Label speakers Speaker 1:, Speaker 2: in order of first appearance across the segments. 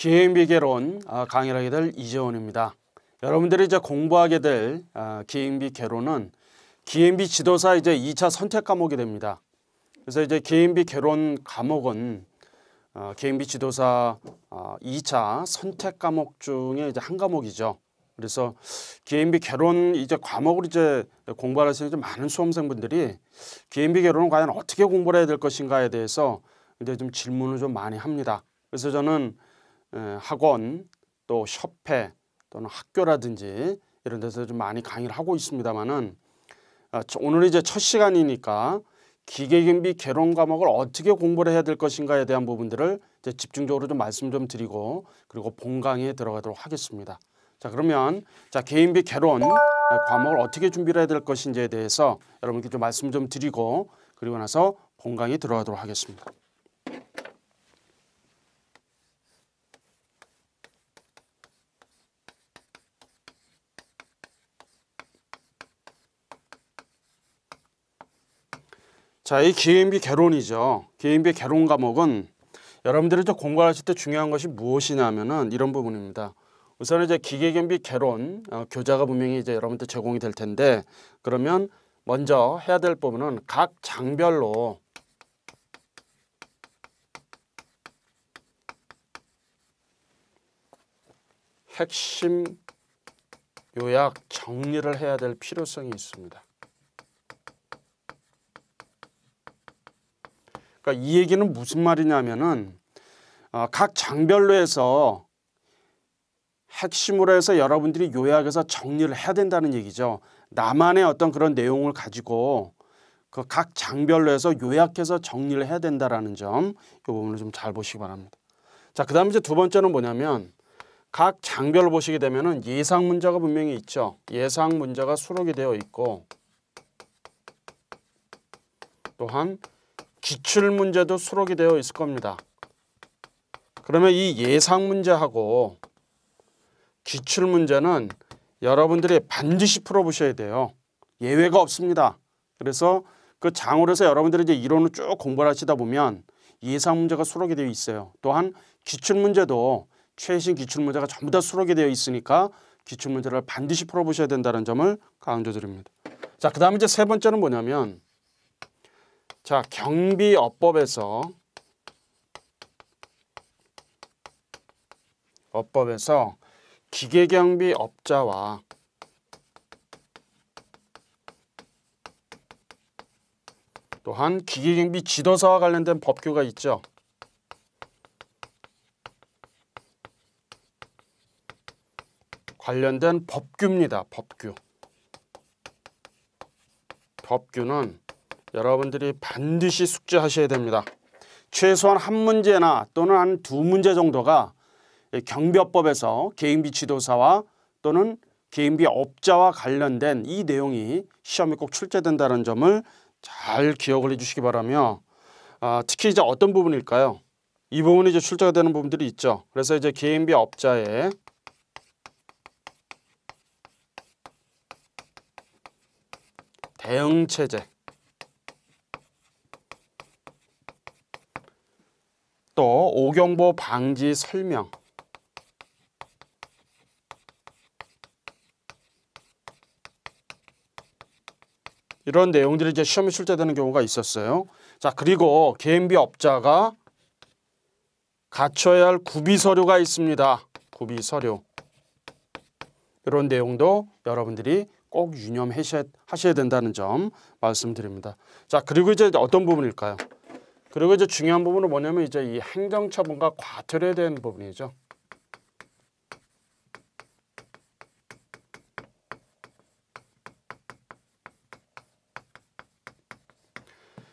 Speaker 1: 기행비개론 아, 강의를 하게 될 이재원입니다. 여러분들이 이제 공부하게 될 아, 기행비개론은 기행비 지도사 이제 2차 선택 과목이 됩니다. 그래서 이제 기행비개론 과목은 어, 기행비 지도사 2차 어, 선택 과목 중에 이제 한 과목이죠. 그래서 기행비 개론 이제 과목을 이제 공부하시는 많은 수험생분들이 기행비 개론을 과연 어떻게 공부를 해야 될 것인가에 대해서 이제 좀 질문을 좀 많이 합니다. 그래서 저는 학원 또 협회 또는 학교라든지 이런 데서 좀 많이 강의를 하고 있습니다만은 어, 오늘 이제 첫 시간이니까 기계경비 개론 과목을 어떻게 공부를 해야 될 것인가에 대한 부분들을 이제 집중적으로 좀 말씀 좀 드리고 그리고 본 강의에 들어가도록 하겠습니다. 자 그러면 자 개인비 개론 어, 과목을 어떻게 준비를 해야 될 것인지에 대해서 여러분께 좀 말씀 좀 드리고 그리고 나서 본 강의 들어가도록 하겠습니다. 자, 이기행비 개론이죠. 기행비 개론 과목은 여러분들이 이제 공부하실 때 중요한 것이 무엇이냐면은 이런 부분입니다. 우선 이제 기계경비 개론 어, 교자가 분명히 이제 여러분들 제공이 될 텐데 그러면 먼저 해야 될 부분은 각 장별로 핵심 요약 정리를 해야 될 필요성이 있습니다. 그러니까 이 얘기는 무슨 말이냐면은 어, 각 장별로 해서 핵심으로 해서 여러분들이 요약해서 정리를 해야 된다는 얘기죠. 나만의 어떤 그런 내용을 가지고 그 각 장별로 해서 요약해서 정리를 해야 된다라는 점, 이 부분을 좀 잘 보시기 바랍니다. 자, 그 다음에 이제 두 번째는 뭐냐면 각장별로 보시게 되면 예상 문제가 분명히 있죠. 예상 문제가 수록이 되어 있고 또한 기출 문제도 수록이 되어 있을 겁니다. 그러면 이 예상 문제하고 기출 문제는 여러분들이 반드시 풀어보셔야 돼요. 예외가 없습니다. 그래서 그 장으로서 여러분들이 이제 이론을 쭉 공부를 하시다 보면 예상 문제가 수록이 되어 있어요. 또한 기출 문제도 최신 기출 문제가 전부 다 수록이 되어 있으니까 기출 문제를 반드시 풀어보셔야 된다는 점을 강조드립니다. 자, 그 다음에 이제 세 번째는 뭐냐면 자, 경비업법에서 업법에서 기계경비업자와 또한 기계경비 지도사와 관련된 법규가 있죠. 관련된 법규입니다. 법규. 법규는 여러분들이 반드시 숙제하셔야 됩니다. 최소한 한 문제나 또는 한 두 문제 정도가 경비업법에서 개인비 지도사와 또는 개인비 업자와 관련된 이 내용이 시험에 꼭 출제된다는 점을 잘 기억을 해주시기 바라며 아, 특히 이제 어떤 부분일까요? 이 부분이 이제 출제가 되는 부분들이 있죠. 그래서 이제 개인비 업자의 대응체제 오경보 방지 설명 이런 내용들이 이제 시험에 출제되는 경우가 있었어요. 자 그리고 개인비 업자가 갖춰야 할 구비 서류가 있습니다. 구비 서류 이런 내용도 여러분들이 꼭 유념하셔야 된다는 점 말씀드립니다. 자 그리고 이제 어떤 부분일까요? 그리고 이제 중요한 부분은 뭐냐면 이제 이 행정처분과 과태료에 대한 부분이죠.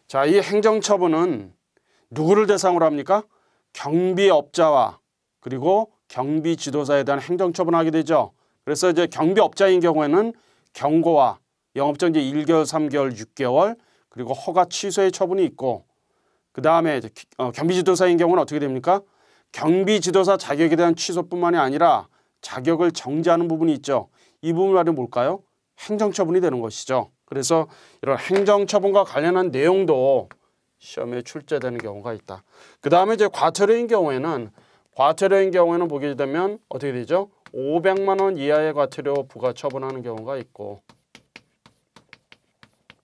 Speaker 1: 자, 이 행정처분은 누구를 대상으로 합니까? 경비업자와 그리고 경비 지도자에 대한 행정처분하게 을 되죠. 그래서 이제 경비업자인 경우에는 경고와 영업정지 1개월, 3개월, 6개월 그리고 허가 취소의 처분이 있고 그 다음에 어, 경비지도사인 경우는 어떻게 됩니까? 경비지도사 자격에 대한 취소뿐만이 아니라 자격을 정지하는 부분이 있죠. 이 부분이 뭘까요? 행정처분이 되는 것이죠. 그래서 이런 행정처분과 관련한 내용도 시험에 출제되는 경우가 있다. 그 다음에 이제 과태료인 경우에는 과태료인 경우에는 보게 되면 어떻게 되죠? 500만 원 이하의 과태료 부과 처분하는 경우가 있고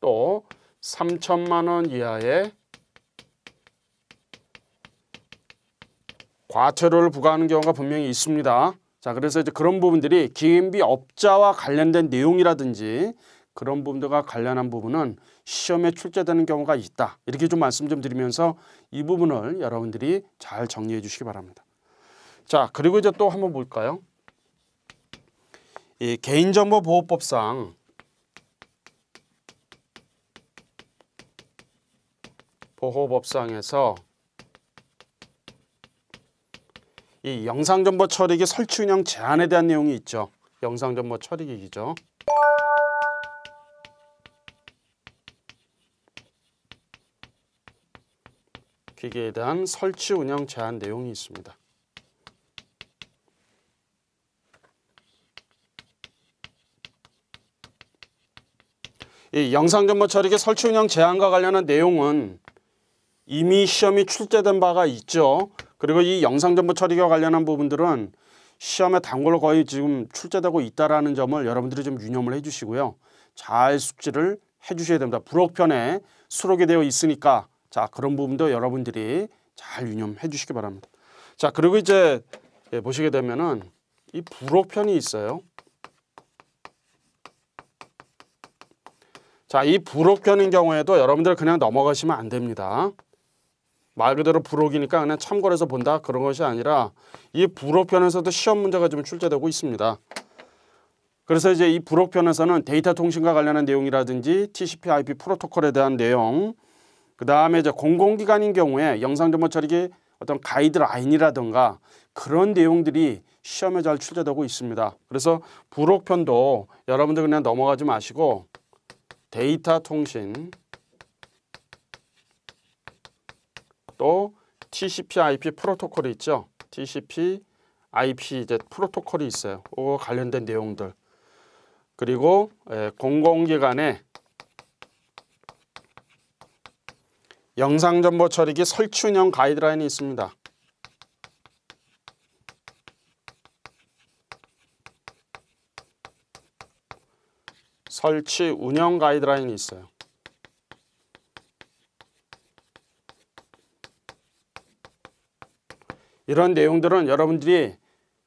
Speaker 1: 또 3천만 원 이하의 과태료를 부과하는 경우가 분명히 있습니다. 자, 그래서 이제 그런 부분들이 기인비 업자와 관련된 내용이라든지 그런 부분들과 관련한 부분은 시험에 출제되는 경우가 있다. 이렇게 좀 말씀 좀 드리면서 이 부분을 여러분들이 잘 정리해 주시기 바랍니다. 자, 그리고 이제 또 한번 볼까요? 이 개인정보보호법상 보호법상에서 이 영상정보 처리기 설치 운영 제한에 대한 내용이 있죠. 영상정보 처리기기죠. 기기에 대한 설치 운영 제한 내용이 있습니다. 이 영상정보 처리기 설치 운영 제한과 관련한 내용은 이미 시험이 출제된 바가 있죠. 그리고 이 영상정보 처리와 관련한 부분들은 시험에 단골로 거의 지금 출제되고 있다라는 점을 여러분들이 좀 유념을 해주시고요. 잘 숙지를 해주셔야 됩니다. 부록편에 수록이 되어 있으니까 자 그런 부분도 여러분들이 잘 유념해 주시기 바랍니다. 자 그리고 이제 예, 보시게 되면은 이 부록편이 있어요. 자이 부록편인 경우에도 여러분들 그냥 넘어가시면 안 됩니다. 말 그대로 부록이니까 그냥 참고해서 본다 그런 것이 아니라 이 부록편에서도 시험 문제가 좀 출제되고 있습니다. 그래서 이제 이 부록편에서는 데이터 통신과 관련한 내용이라든지 TCP IP 프로토콜에 대한 내용 그 다음에 이제 공공기관인 경우에 영상정보 처리기 어떤 가이드라인이라든가 그런 내용들이 시험에 잘 출제되고 있습니다. 그래서 부록편도 여러분들 그냥 넘어가지 마시고 데이터 통신 또 TCP/IP 프로토콜이 있죠. TCP, IP 이제 프로토콜이 있어요. 그 관련된 내용들. 그리고 예, 공공기관의 영상정보 처리기 설치 운영 가이드라인이 있습니다. 설치 운영 가이드라인이 있어요. 이런 내용들은 여러분들이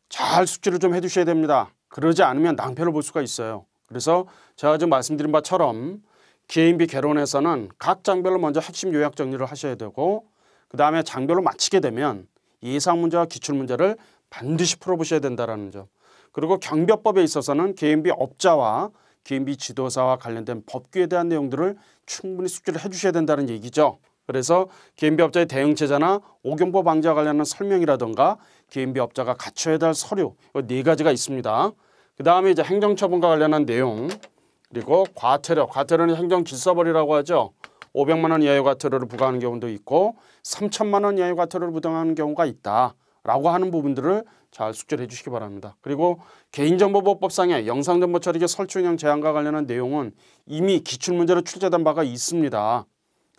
Speaker 1: 잘 숙지를 좀 해두셔야 됩니다. 그러지 않으면 낭패를 볼 수가 있어요. 그래서 제가 지금 말씀드린 바처럼 개인비 개론에서는 각 장별로 먼저 핵심 요약 정리를 하셔야 되고 그 다음에 장별로 마치게 되면 예상 문제와 기출 문제를 반드시 풀어보셔야 된다는 점. 그리고 경비법에 있어서는 개인비 업자와 개인비 지도사와 관련된 법규에 대한 내용들을 충분히 숙지를 해주셔야 된다는 얘기죠. 그래서 개인비업자의 대응체제나 오경보 방지와 관련한 설명이라든가 개인비업자가 갖춰야 될 서류 네 가지가 있습니다. 그 다음에 이제 행정처분과 관련한 내용 그리고 과태료, 과태료는 행정질서벌이라고 하죠. 500만 원 이하의 과태료를 부과하는 경우도 있고 3천만 원 이하의 과태료를 부당하는 경우가 있다라고 하는 부분들을 잘 숙지를 해주시기 바랍니다. 그리고 개인정보보호법상의 영상정보 처리기 설치 운영 제한과 관련한 내용은 이미 기출문제로 출제된 바가 있습니다.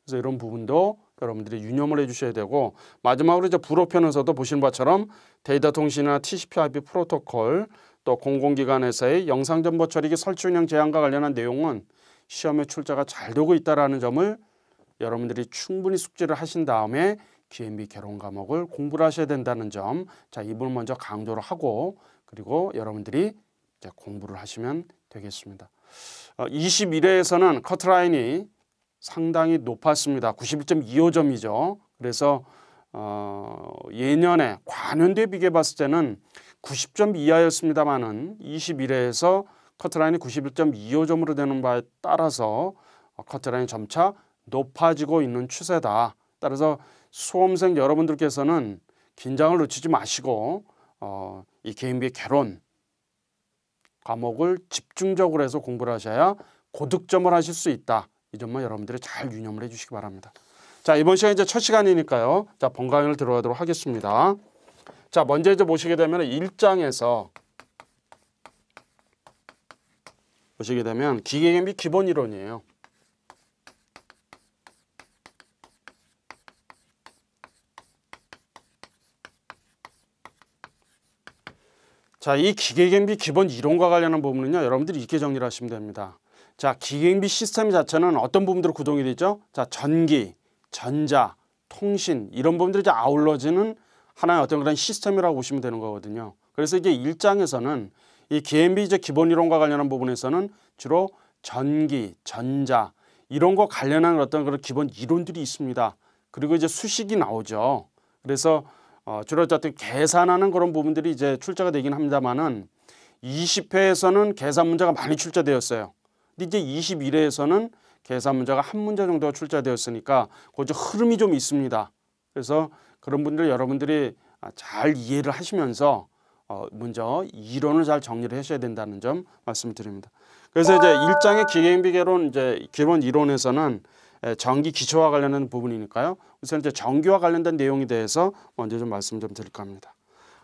Speaker 1: 그래서 이런 부분도 여러분들이 유념을 해주셔야 되고 마지막으로 이제 불호편에서도 보시는 바처럼 데이터 통신이나 TCP/IP 프로토콜 또 공공기관에서의 영상 정보 처리기 설치 운영 제한과 관련한 내용은 시험에 출제가 잘 되고 있다라는 점을 여러분들이 충분히 숙지를 하신 다음에 기엠비 개론 과목을 공부를 하셔야 된다는 점, 자이분 먼저 강조를 하고 그리고 여러분들이 이제 공부를 하시면 되겠습니다. 어, 21회에서는 커트라인이 상당히 높았습니다. 91.25점이죠. 그래서 어, 예년에 관현대 비교 봤을 때는 90점 이하였습니다만은 21회에서 커트라인이 91.25점으로 되는 바에 따라서 커트라인이 점차 높아지고 있는 추세다. 따라서 수험생 여러분들께서는 긴장을 놓치지 마시고 어, 이 개인비 개론 과목을 집중적으로 해서 공부를 하셔야 고득점을 하실 수 있다. 이 점만 여러분들이 잘 유념을 해주시기 바랍니다. 자 이번 시간 이제 첫 시간이니까요. 자 번강을 들어가도록 하겠습니다. 자 먼저 이제 보시게 되면 일장에서 보시게 되면 기계개비 기본 이론이에요. 자, 이 기계경비 기본 이론과 관련한 부분은요, 여러분들이 이렇게 정리를 하시면 됩니다. 자, 기계인비 시스템 자체는 어떤 부분들로 구동이 되죠? 자, 전기, 전자, 통신 이런 부분들이 이제 아울러지는 하나의 어떤 그런 시스템이라고 보시면 되는 거거든요. 그래서 이게 일장에서는 이 기계인비 이제 기본 이론과 관련한 부분에서는 주로 전기, 전자 이런 거 관련한 어떤 그런 기본 이론들이 있습니다. 그리고 이제 수식이 나오죠. 그래서 어, 주로 어쨌 계산하는 그런 부분들이 이제 출제가 되긴 합니다만은 20회에서는 계산 문제가 많이 출제되었어요. 근데 이제 21회에서는 계산 문제가 한 문제 정도가 출제되었으니까 그저 흐름이 좀 있습니다. 그래서 그런 분들 여러분들이 잘 이해를 하시면서 어, 먼저 이론을 잘 정리를 하셔야 된다는 점 말씀드립니다. 그래서 이제 일장의 기계인비 개론 이제 기본 이론에서는 전기 기초와 관련된 부분이니까요. 우선 이제 전기와 관련된 내용에 대해서 먼저 좀 말씀 좀 드릴까 합니다.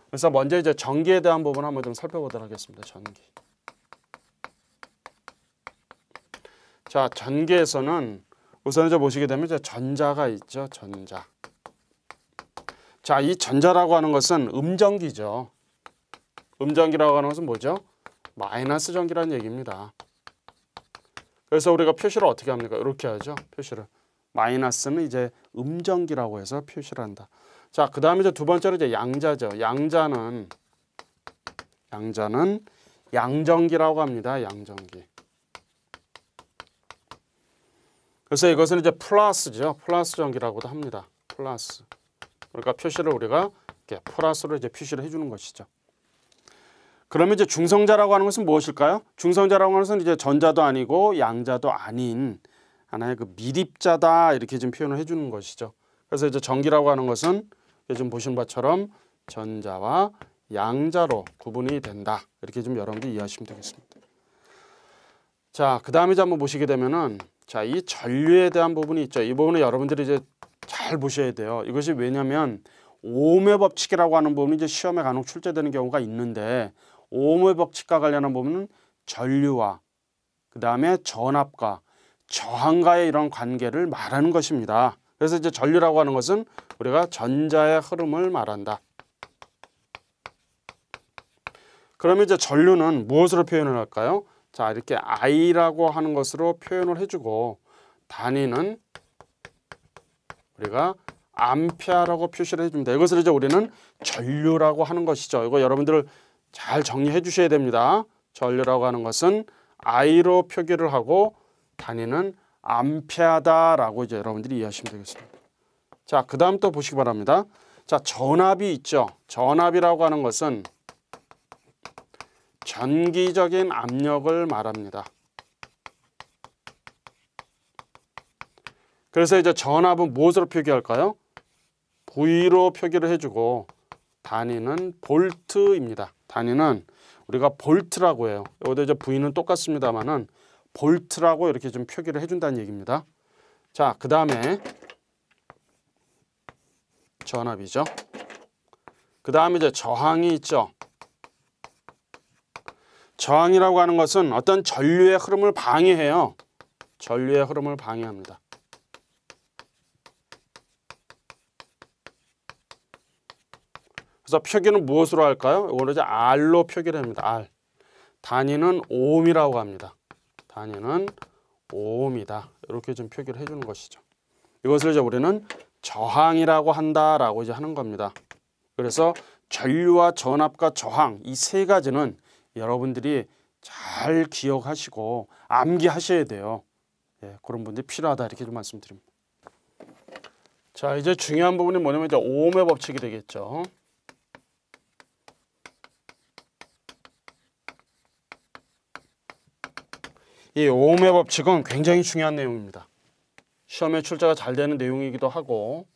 Speaker 1: 그래서 먼저 이제 전기에 대한 부분 한번 좀 살펴보도록 하겠습니다. 전기. 자, 전기에서는 우선 이제 보시게 되면 이제 전자가 있죠. 전자. 자, 이 전자라고 하는 것은 음전기죠. 음전기라고 하는 것은 뭐죠? 마이너스 전기라는 얘기입니다. 그래서 우리가 표시를 어떻게 합니까? 이렇게 하죠. 표시를. 마이너스는 이제 음전기라고 해서 표시를 한다. 자, 그 다음에 이제 두 번째로 이제 양자죠. 양자는 양자는 양전기라고 합니다. 양전기. 그래서 이것은 이제 플러스죠. 플러스 전기라고도 합니다. 플러스. 그러니까 표시를 우리가 이렇게 플러스로 이제 표시를 해주는 것이죠. 그러면 이제 중성자라고 하는 것은 무엇일까요? 중성자라고 하는 것은 이제 전자도 아니고 양자도 아닌 하나의 그 미립자다 이렇게 지금 표현을 해주는 것이죠. 그래서 이제 전기라고 하는 것은 요즘 보신 바처럼 전자와 양자로 구분이 된다. 이렇게 좀 여러분들 이해하시면 되겠습니다. 자, 그 다음에 이제 한번 보시게 되면은 자, 이 전류에 대한 부분이 있죠. 이 부분은 여러분들이 이제 잘 보셔야 돼요. 이것이 왜냐면 오음 법칙이라고 하는 부분이 이제 시험에 간혹 출제되는 경우가 있는데 오음 법칙과 관련한 부분은 전류와 그 다음에 전압과 저항과의 이런 관계를 말하는 것입니다. 그래서 이제 전류라고 하는 것은 우리가 전자의 흐름을 말한다. 그러면 이제 전류는 무엇으로 표현을 할까요? 자 이렇게 I라고 하는 것으로 표현을 해주고 단위는 우리가 암페아라고 표시를 해줍니다. 이것을 이제 우리는 전류라고 하는 것이죠. 이거 여러분들 잘 정리해 주셔야 됩니다. 전류라고 하는 것은 I로 표기를 하고 단위는 암페아다라고 이제 여러분들이 이해하시면 되겠습니다. 자, 그 다음 또 보시기 바랍니다. 자, 전압이 있죠. 전압이라고 하는 것은 전기적인 압력을 말합니다. 그래서 이제 전압은 무엇으로 표기할까요? V로 표기를 해주고 단위는 볼트입니다. 단위는 우리가 볼트라고 해요. 여기다 이제 V는 똑같습니다만은 볼트라고 이렇게 좀 표기를 해준다는 얘기입니다. 자, 그 다음에 전압이죠. 그 다음에 이제 저항이 있죠. 저항이라고 하는 것은 어떤 전류의 흐름을 방해해요. 전류의 흐름을 방해합니다. 그래서 표기는 무엇으로 할까요? 이걸 이제 R로 표기를 합니다. R. 단위는 5옴이라고 합니다. 단위는 5옴이다. 이렇게 좀 표기를 해주는 것이죠. 이것을 이제 우리는 저항이라고 한다라고 이제 하는 겁니다. 그래서 전류와 전압과 저항 이 세 가지는 여러분들이 잘 기억하시고 암기하셔야 돼요. 예, 그런 분들이 필요하다 이렇게 좀 말씀드립니다. 자 이제 중요한 부분이 뭐냐면 이제 오음의 법칙이 되겠죠. 이 오음의 법칙은 굉장히 중요한 내용입니다. 시험에 출제가 잘 되는 내용이기도 하고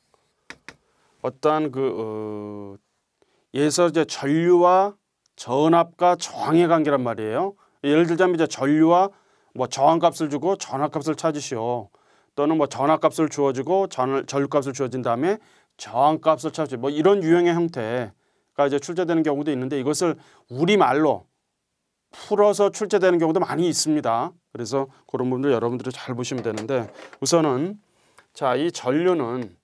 Speaker 1: 어떠한 그 어, 예서 이제 전류와 전압과 저항의 관계란 말이에요. 예를 들자면 이제 전류와 뭐 저항값을 주고 전압값을 찾으시오. 또는 뭐 전압값을 주어지고 전, 류값을 주어진 다음에 저항값을 찾으시오. 뭐 이런 유형의 형태가 이제 출제되는 경우도 있는데 이것을 우리말로 풀어서 출제되는 경우도 많이 있습니다. 그래서 그런 부분들 여러분들이 잘 보시면 되는데 우선은 자, 이 전류는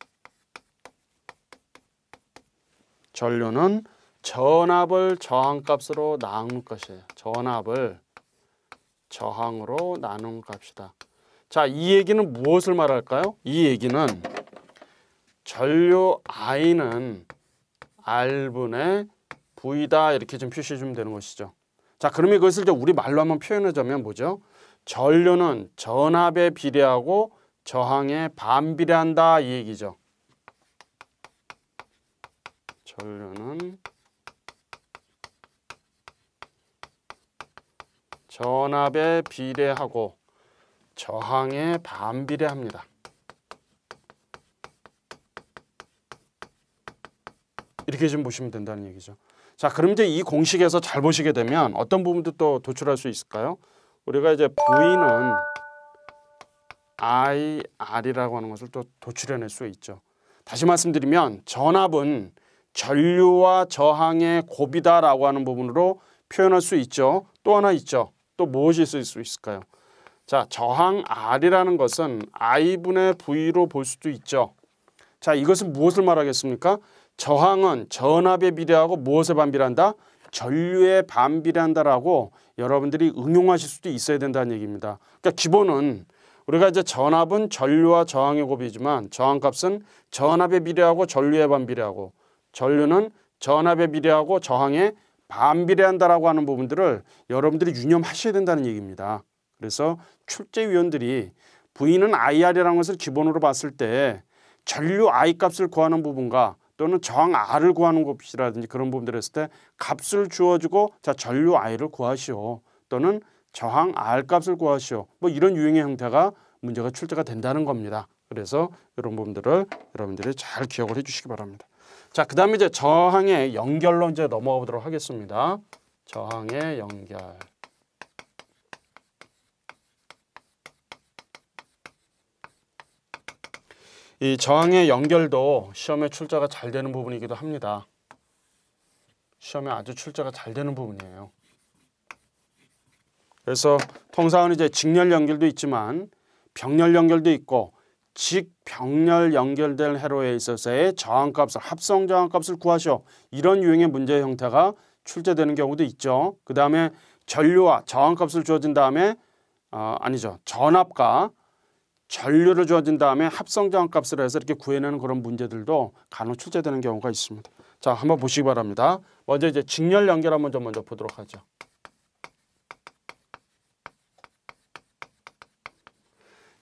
Speaker 1: 전류는 전압을 저항값으로 나눈 것이에요. 전압을 저항으로 나눈 값이다. 자, 이 얘기는 무엇을 말할까요? 이 얘기는 전류 I는 R분의 V다 이렇게 좀 표시 좀 되는 것이죠. 자, 그러면 그것을 이제 우리말로 한번 표현하자면 뭐죠? 전류는 전압에 비례하고 저항에 반비례한다 이 얘기죠. 전류는 전압에 비례하고 저항에 반비례합니다. 이렇게 좀 보시면 된다는 얘기죠. 자, 그럼 이제 이 공식에서 잘 보시게 되면 어떤 부분도 또 도출할 수 있을까요? 우리가 이제 V는 IR이라고 하는 것을 또 도출해낼 수 있죠. 다시 말씀드리면 전압은 전류와 저항의 곱이다라고 하는 부분으로 표현할 수 있죠. 또 하나 있죠. 또 무엇이 있을 수 있을까요? 자, 저항 R이라는 것은 I분의 V로 볼 수도 있죠. 자, 이것은 무엇을 말하겠습니까? 저항은 전압에 비례하고 무엇에 반비례한다? 전류에 반비례한다라고 여러분들이 응용하실 수도 있어야 된다는 얘기입니다. 그러니까 기본은 우리가 이제 전압은 전류와 저항의 곱이지만 저항값은 전압에 비례하고 전류에 반비례하고 전류는 전압에 비례하고 저항에 반비례한다라고 하는 부분들을 여러분들이 유념하셔야 된다는 얘기입니다. 그래서 출제위원들이 부인은 IR이라는 것을 기본으로 봤을 때 전류 I 값을 구하는 부분과 또는 정 R을 구하는 값이라든지 그런 부분들 했을 때 값을 주어주고 자 전류 I를 구하시오 또는 저항 R 값을 구하시오 뭐 이런 유형의 형태가 문제가 출제가 된다는 겁니다. 그래서 이런 부분들을 여러분들이 잘 기억을 해주시기 바랍니다. 자, 그 다음에 이제 저항의 연결로 이제 넘어가 보도록 하겠습니다. 저항의 연결. 이 저항의 연결도 시험에 출제가 잘 되는 부분이기도 합니다. 시험에 아주 출제가 잘 되는 부분이에요. 그래서 통상은 이제 직렬 연결도 있지만 병렬 연결도 있고 직병렬 연결된 회로에 있어서의 저항값을 합성 저항값을 구하시오. 이런 유형의 문제 형태가 출제되는 경우도 있죠. 그 다음에 전류와 저항값을 주어진 다음에 아, 아니죠. 전압과 전류를 주어진 다음에 합성 저항값을 해서 이렇게 구해내는 그런 문제들도 간혹 출제되는 경우가 있습니다. 자 한번 보시기 바랍니다. 먼저 이제 직렬 연결 한번 좀 먼저 보도록 하죠.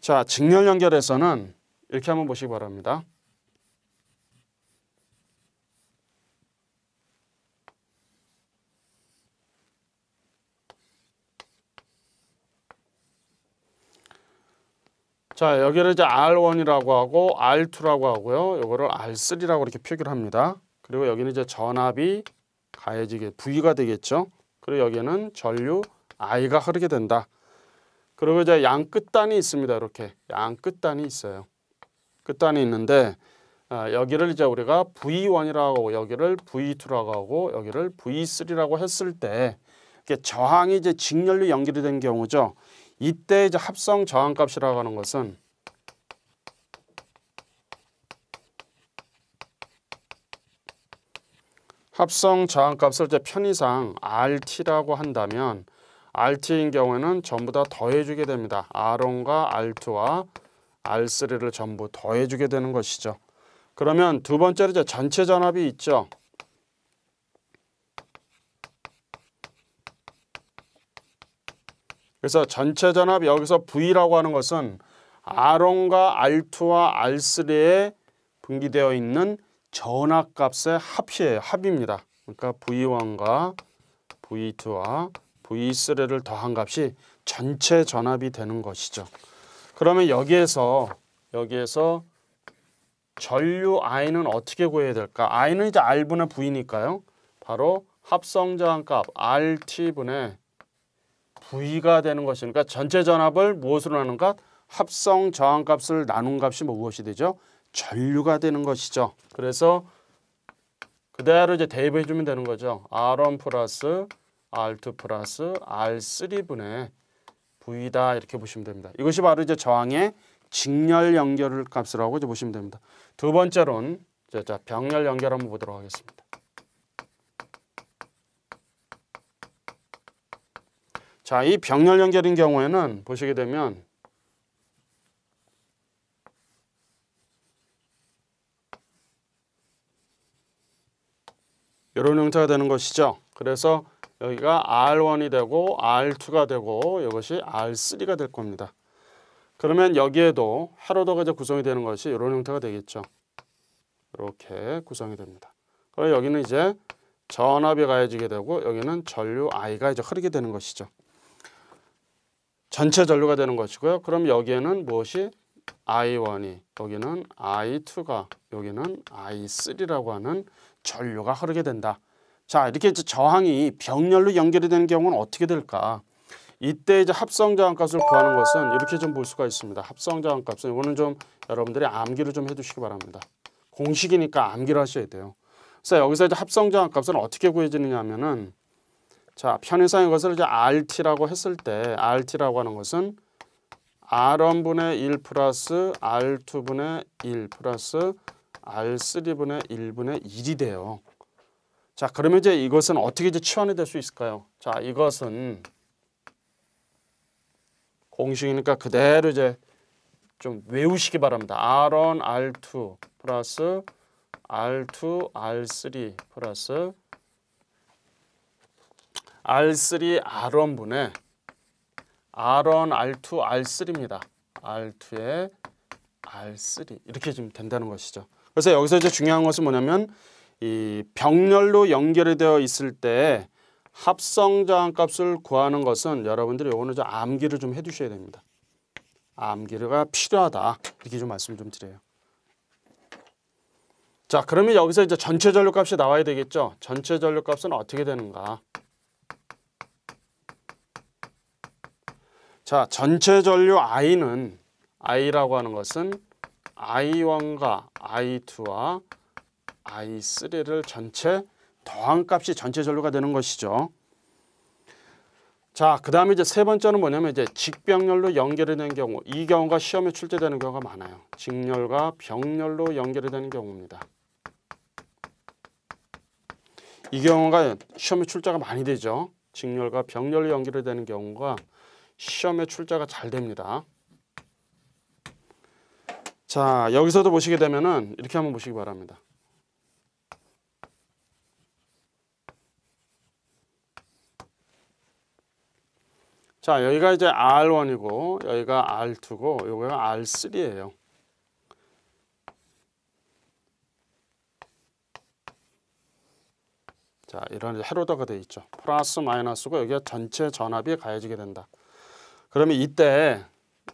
Speaker 1: 자, 직렬 연결에서는 이렇게 한번 보시기 바랍니다. 자, 여기를 이제 R1이라고 하고 R2라고 하고요. 요거를 R3라고 이렇게 표기를 합니다. 그리고 여기는 이제 전압이 가해지게 V가 되겠죠. 그리고 여기는 전류 I가 흐르게 된다. 그리고 이제 양 끝단이 있습니다. 이렇게 양 끝단이 있어요. 끝단이 있는데 아, 여기를 이제 우리가 V1이라고 여기를 V2라고 하고 여기를 V3라고 했을 때 이게 저항이 이제 직렬로 연결이 된 경우죠. 이때 이제 합성 저항값이라고 하는 것은 합성 저항값을 이제 편의상 RT라고 한다면 RT인 경우에는 전부 다 더해주게 됩니다. R1과 R2와 R3를 전부 더해주게 되는 것이죠. 그러면 두 번째로 이제 전체 전압이 있죠. 그래서 전체 전압 여기서 V라고 하는 것은 R1과 R2와 R3에 분기되어 있는 전압값의 합이에요. 합입니다. 그러니까 V1과 V2와 V3를 더한 값이 전체 전압이 되는 것이죠. 그러면 여기에서 여기에서 전류 I는 어떻게 구해야 될까? I는 이제 R분의 V니까요. 바로 합성자항값 RT분의 V가 되는 것이니까 전체 전압을 무엇으로 나눈 값? 합성 저항값을 나눈 값이 뭐 무엇이 되죠? 전류가 되는 것이죠. 그래서 그대로 이제 대입해 주면 되는 거죠. R1 플러스 R2 플러스 R3분의 V다 이렇게 보시면 됩니다. 이것이 바로 이제 저항의 직렬 연결 값이라고 이제 보시면 됩니다. 두 번째로는 자 병렬 연결 한번 보도록 하겠습니다. 자, 이 병렬 연결인 경우에는 보시게 되면 이런 형태가 되는 것이죠. 그래서 여기가 R1이 되고 R2가 되고 이것이 R3가 될 겁니다. 그러면 여기에도 하로더가 이제 구성이 되는 것이 이런 형태가 되겠죠. 이렇게 구성이 됩니다. 그럼 여기는 이제 전압이 가해지게 되고 여기는 전류 I가 이제 흐르게 되는 것이죠. 전체 전류가 되는 것이고요. 그럼 여기에는 무엇이 I1이 여기는 I2가 여기는 I3라고 하는 전류가 흐르게 된다. 자 이렇게 저항이 병렬로 연결이 되는 경우는 어떻게 될까? 이때 이제 합성 저항값을 구하는 것은 이렇게 좀 볼 수가 있습니다. 합성 저항값은 이거는 좀 여러분들이 암기를 좀 해주시기 바랍니다. 공식이니까 암기를 하셔야 돼요. 그래서 여기서 이제 합성 저항값은 어떻게 구해지느냐면은 자 편의상 이것을 이제 RT라고 했을 때 RT라고 하는 것은 R1분의 1 플러스 R2분의 1 플러스 R3분의 1분의 1이 돼요. 자, 그러면 이제 이것은 어떻게 이제 치환이 될 수 있을까요? 자, 이것은 공식이니까 그대로 이제 좀 외우시기 바랍니다. R1, R2 플러스 R2, R3 플러스 R3, R1분의 R1, R2, R3입니다. R2에 R3 이렇게 좀 된다는 것이죠. 그래서 여기서 이제 중요한 것은 뭐냐면 이 병렬로 연결이 되어 있을 때 합성 저항값을 구하는 것은 여러분들이 요거좀 암기를 좀 해두셔야 됩니다. 암기가 필요하다 이렇게 좀 말씀을 좀 드려요. 자 그러면 여기서 이제 전체 전류값이 나와야 되겠죠. 전체 전류값은 어떻게 되는가? 자 전체 전류 I는 I라고 하는 것은 I1과 I2와 i3를 전체 더한값이 전체 전류가 되는 것이죠. 자, 그 다음에 이제 세 번째는 뭐냐면 이제 직병렬로 연결이 되 경우 이 경우가 시험에 출제되는 경우가 많아요. 직렬과 병렬로 연결이 되는 경우입니다. 이 경우가 시험에 출제가 많이 되죠. 직렬과 병렬로 연결이 되는 경우가 시험에 출제가 잘 됩니다. 자, 여기서도 보시게 되면은 이렇게 한번 보시기 바랍니다. 자, 여기가 이제 R1이고 여기가 R2고 요거가 R3예요. 자, 이런 해로더가 되어 있죠. 플러스 마이너스고 여기가 전체 전압이 가해지게 된다. 그러면 이때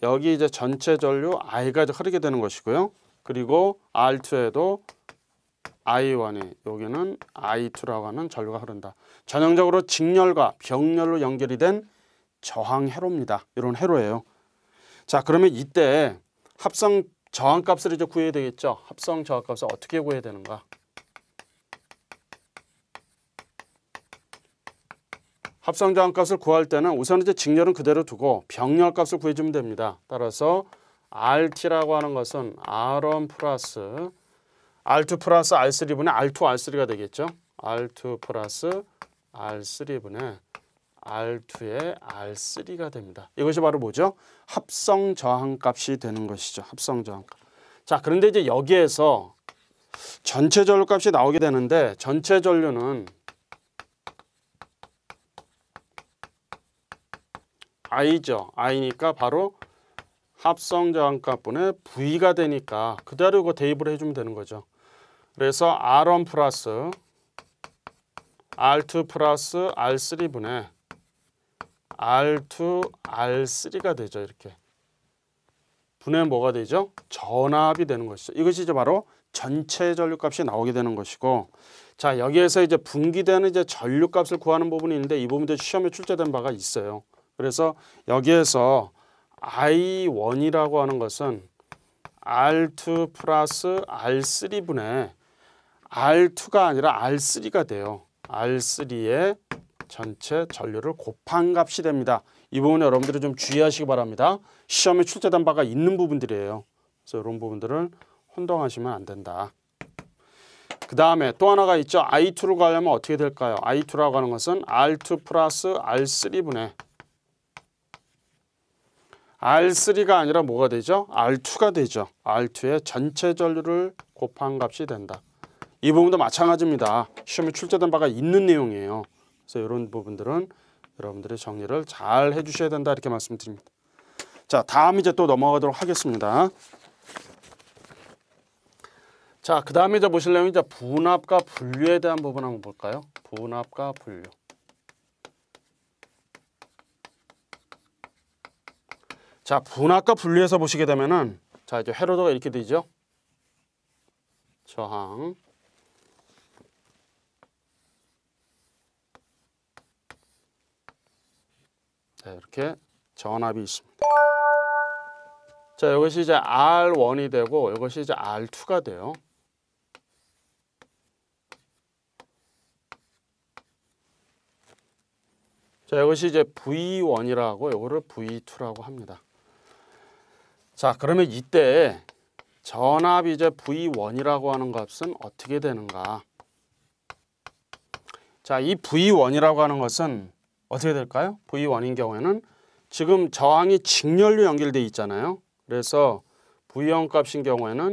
Speaker 1: 여기 이제 전체 전류 I가 흐르게 되는 것이고요. 그리고 R2에도 I1이 여기는 I2라고 하는 전류가 흐른다. 전형적으로 직렬과 병렬로 연결이 된 저항해로입니다 이런 해로예요자 그러면 이때 합성 저항값을 이제 구해야 되겠죠. 합성 저항값을 어떻게 구해야 되는가. 합성 저항값을 구할 때는 우선 이제 직렬은 그대로 두고 병렬값을 구해주면 됩니다. 따라서 RT라고 하는 것은 R1 플러스 R2 플러스 R3분의 R2, R3가 되겠죠. R2 플러스 R3분의 R2의 R3가 됩니다. 이것이 바로 뭐죠? 합성 저항값이 되는 것이죠. 합성 저항값. 자, 그런데 이제 여기에서 전체 전류값이 나오게 되는데 전체 전류는 I죠. I니까 바로 합성 저항값분의 V가 되니까 그대로 이거 대입을 해주면 되는 거죠. 그래서 R1 플러스 R2 플러스 R3분의 R2, R3가 되죠. 이렇게. 분해 뭐가 되죠? 전압이 되는 것이죠. 이것이 이제 바로 전체 전류값이 나오게 되는 것이고 자 여기에서 이제 분기되는 이제 전류값을 구하는 부분이 있는데 이 부분도 시험에 출제된 바가 있어요. 그래서 여기에서 I1이라고 하는 것은 R2 플러스 R3분의 R2가 아니라 R3가 돼요. R3의 전체 전류를 곱한 값이 됩니다. 이 부분 여러분들이 좀 주의하시기 바랍니다. 시험에 출제된 바가 있는 부분들이에요. 그래서 이런 부분들을 혼동하시면 안 된다. 그 다음에 또 하나가 있죠. I2를 가려면 어떻게 될까요? I2라고 하는 것은 R2 플러스 R3분의 R3가 아니라 뭐가 되죠? R2가 되죠. R2의 전체 전류를 곱한 값이 된다. 이 부분도 마찬가지입니다. 시험에 출제된 바가 있는 내용이에요. 그래서 이런 부분들은 여러분들이 정리를 잘 해주셔야 된다 이렇게 말씀드립니다. 자 다음 이제 또 넘어가도록 하겠습니다. 자, 그 다음에 이제 보실 내용이 이제 분압과 분류에 대한 부분 한번 볼까요? 분압과 분류. 자, 분압과 분류에서 보시게 되면은 자, 이제 회로도가 이렇게 되죠. 저항. 자, 이렇게 전압이 있습니다. 자, 이것이 이제 R1이 되고 이것이 이제 R2가 돼요. 자, 이것이 이제 V1이라고 이거를 V2라고 합니다. 자, 그러면 이때 전압 이제 V1이라고 하는 값은 어떻게 되는가? 자, 이 V1이라고 하는 것은 어떻게 될까요? V1인 경우에는 지금 저항이 직렬로 연결돼 있잖아요. 그래서 V0 값인 경우에는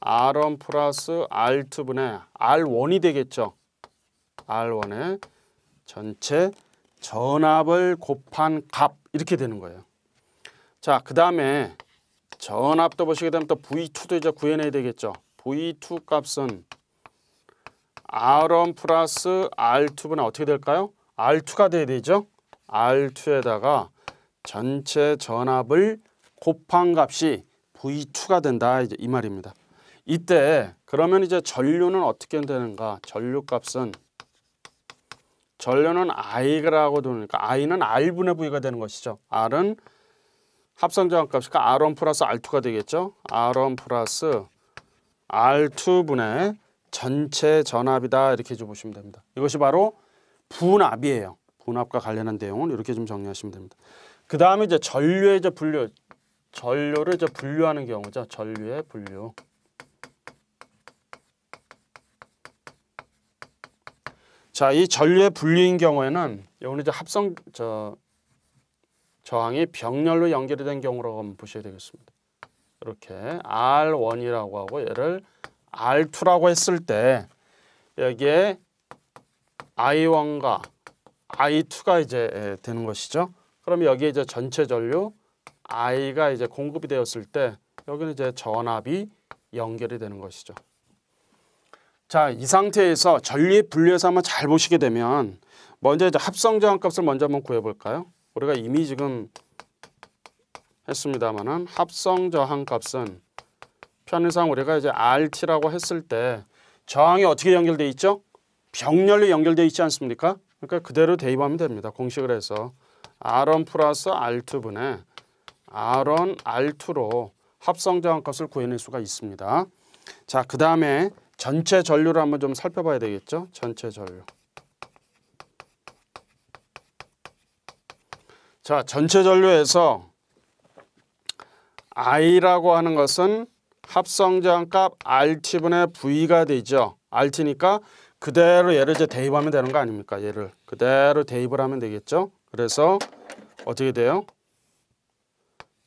Speaker 1: R1 플러스 R2분의 R1이 되겠죠. R1의 전체 전압을 곱한 값 이렇게 되는 거예요. 자, 그 다음에 전압도 보시게 되면 또 V2도 이제 구해내야 되겠죠. V2 값은 R1 플러스 R2분의 어떻게 될까요? R2가 돼야 되죠. R2에다가 전체 전압을 곱한 값이 V2가 된다 이제 이 말입니다. 이때 그러면 이제 전류는 어떻게 되는가? 전류 값은 전류는 I라고 되니까 그러니까 I는 R분의 V가 되는 것이죠. R은 합성전압 값이니까 R1 플러스 R2가 되겠죠. R1 플러스 R2분의 전체 전압이다 이렇게 해보시면 됩니다. 이것이 바로 분압이에요. 분압과 관련한 내용은 이렇게 좀 정리하시면 됩니다. 그 다음에 이제 전류의 저 분류, 전류를 이 분류하는 경우죠. 전류의 분류. 자, 이 전류의 분류인 경우에는 여기는 이제 합성 저 저항이 병렬로 연결이 된 경우라고 한번 보셔야 되겠습니다. 이렇게 R1이라고 하고 얘를 R2라고 했을 때 여기에 I1과 I2가 이제 예, 되는 것이죠. 그럼 여기 이제 전체 전류 I가 이제 공급이 되었을 때 여기는 이제 전압이 연결이 되는 것이죠. 자, 이 상태에서 전류의 분리해서 한번 잘 보시게 되면 먼저 이제 합성 저항값을 먼저 한번 구해볼까요? 우리가 이미 지금 했습니다만은 합성 저항값은 편의상 우리가 이제 RT라고 했을 때 저항이 어떻게 연결돼 있죠? 병렬로 연결되어 있지 않습니까? 그러니까 그대로 대입하면 됩니다. 공식을 해서 R1 플러스 R2분의 R1, R2로 합성자원값을 구해낼 수가 있습니다. 자, 그 다음에 전체 전류를 한번 좀 살펴봐야 되겠죠. 전체 전류. 자, 전체 전류에서 I라고 하는 것은 합성자값 RT분의 V가 되죠. RT니까 그대로 얘를 이제 대입하면 되는 거 아닙니까? 얘를 그대로 대입을 하면 되겠죠? 그래서 어떻게 돼요?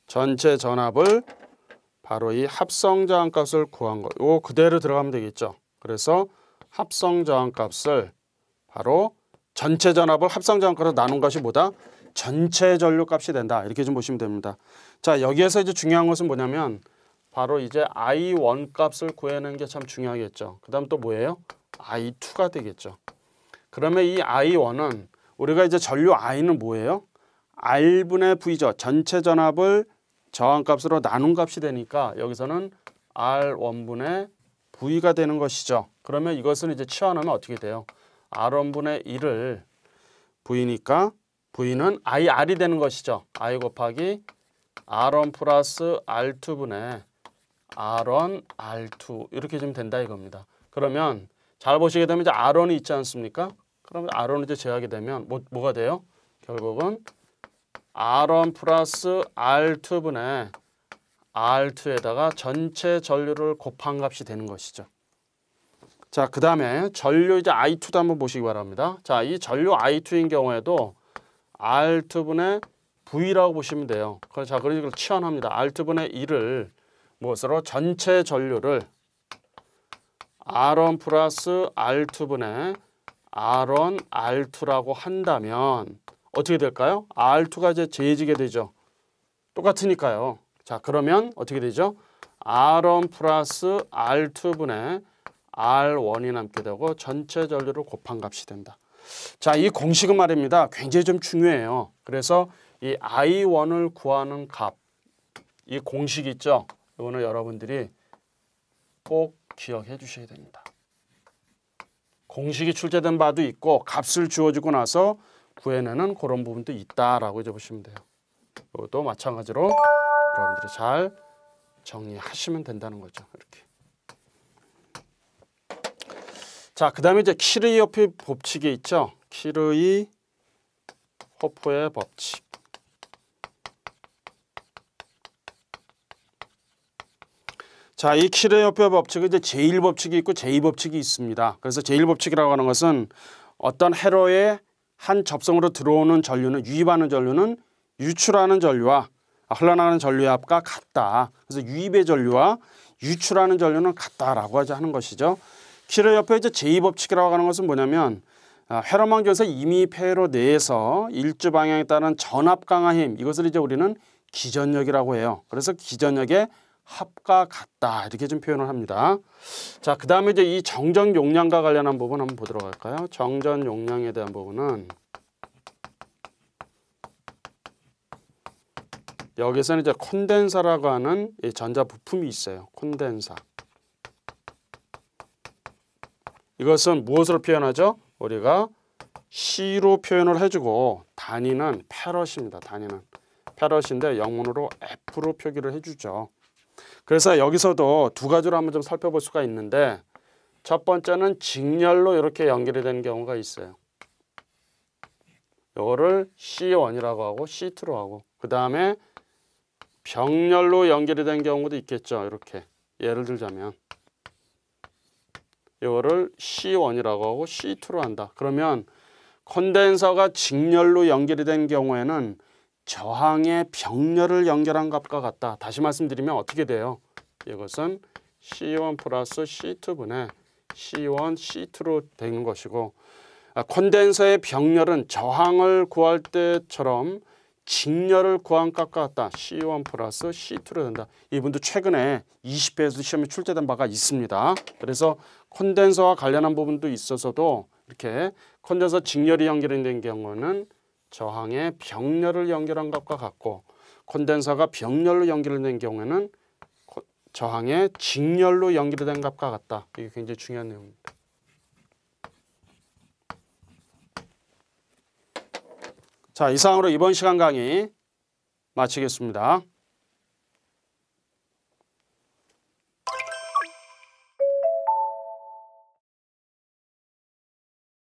Speaker 1: 전체 전압을 바로 이 합성 저항값을 구한 거. 요 그대로 들어가면 되겠죠? 그래서 합성 저항값을 바로 전체 전압을 합성 저항값으로 나눈 것이 뭐다? 전체 전류값이 된다. 이렇게 좀 보시면 됩니다. 자, 여기에서 이제 중요한 것은 뭐냐면 바로 이제 I1 값을 구해내는 게 참 중요하겠죠. 그다음 또 뭐예요? I2가 되겠죠. 그러면 이 I1은 우리가 이제 전류 I는 뭐예요? R분의 V죠. 전체 전압을 저항값으로 나눈 값이 되니까 여기서는 R1분의 V가 되는 것이죠. 그러면 이것을 이제 치환하면 어떻게 돼요? R1분의 1을 V니까 V는 IR이 되는 것이죠. I 곱하기 R1 플러스 R2분의 R1, R2 이렇게 좀 된다 이겁니다. 그러면 잘 보시게 되면 이제 아론이 있지 않습니까? 그러면 아을 이제 제하게 되면 뭐, 뭐가 돼요? 결국은 아론 플러스 R2분의 R2에다가 전체 전류를 곱한 값이 되는 것이죠. 자, 그 다음에 전류 이제 I2도 한번 보시기 바랍니다. 자, 이 전류 I2인 경우에도 R2분의 V라고 보시면 돼요. 자, 그러니 치환합니다. R2분의 1을 무엇으로? 전체 전류를 R1 플러스 R2분의 R1 R2라고 한다면 어떻게 될까요? R2가 이제 제해지게 되죠. 똑같으니까요. 자 그러면 어떻게 되죠? R1 플러스 R2분의 R1이 남게 되고 전체 전류를 곱한 값이 된다. 자, 이 공식은 말입니다. 굉장히 좀 중요해요. 그래서 이 I1을 구하는 값, 이 공식 있죠? 이거는 여러분들이 꼭 기억해 주셔야 됩니다. 공식이 출제된 바도 있고 값을 주어지고 나서 구해내는 그런 부분도 있다라고 이제 보시면 돼요. 이것도 마찬가지로 여러분들이 잘 정리하시면 된다는 거죠. 이렇게. 자, 그 다음에 이제 키르이호프 법칙이 있죠. 키르이호프의 법칙. 자, 이 키레요뼈 법칙은 이제 제1법칙이 있고 제2법칙이 있습니다. 그래서 제1법칙이라고 하는 것은 어떤 회로에한 접성으로 들어오는 전류는 유입하는 전류는 유출하는 전류와 흘러나가는 전류의 압과 같다. 그래서 유입의 전류와 유출하는 전류는 같다라고 하는 것이죠. 키레요뼈 이제 제2법칙이라고 하는 것은 뭐냐면 아, 회로망 교에서 이미 폐로 내에서 일주 방향에 따른 전압 강화 힘 이것을 이제 우리는 기전력이라고 해요. 그래서 기전력의 합과 같다 이렇게 좀 표현을 합니다. 자, 그 다음에 이제 이 정전 용량과 관련한 부분 한번 보도록 할까요? 정전 용량에 대한 부분은 여기서는 이제 콘덴서라고 하는 전자 부품이 있어요. 콘덴서. 이것은 무엇으로 표현하죠? 우리가 C로 표현을 해주고 단위는 패럿입니다. 단위는 패럿인데 영문으로 F로 표기를 해주죠. 그래서 여기서도 두 가지로 한번 좀 살펴볼 수가 있는데 첫 번째는 직렬로 이렇게 연결이 되는 경우가 있어요. 요거를 C1이라고 하고 C2로 하고 그 다음에 병렬로 연결이 된 경우도 있겠죠. 이렇게 예를 들자면 요거를 C1이라고 하고 C2로 한다. 그러면 콘덴서가 직렬로 연결이 된 경우에는 저항의 병렬을 연결한 값과 같다. 다시 말씀드리면 어떻게 돼요? 이것은 C1 플러스 C2분의 C1, C2로 되는 것이고 아, 콘덴서의 병렬은 저항을 구할 때처럼 직렬을 구한 값과 같다. C1 플러스 C2로 된다. 이분도 최근에 20회에서 시험에 출제된 바가 있습니다. 그래서 콘덴서와 관련한 부분도 있어서도 이렇게 콘덴서 직렬이 연결된 경우는 저항에 병렬을 연결한 것과 같고 콘덴서가 병렬로 연결된 경우에는 저항에 직렬로 연결된 값과 같다. 이게 굉장히 중요한 내용입니다. 자, 이상으로 이번 시간 강의 마치겠습니다.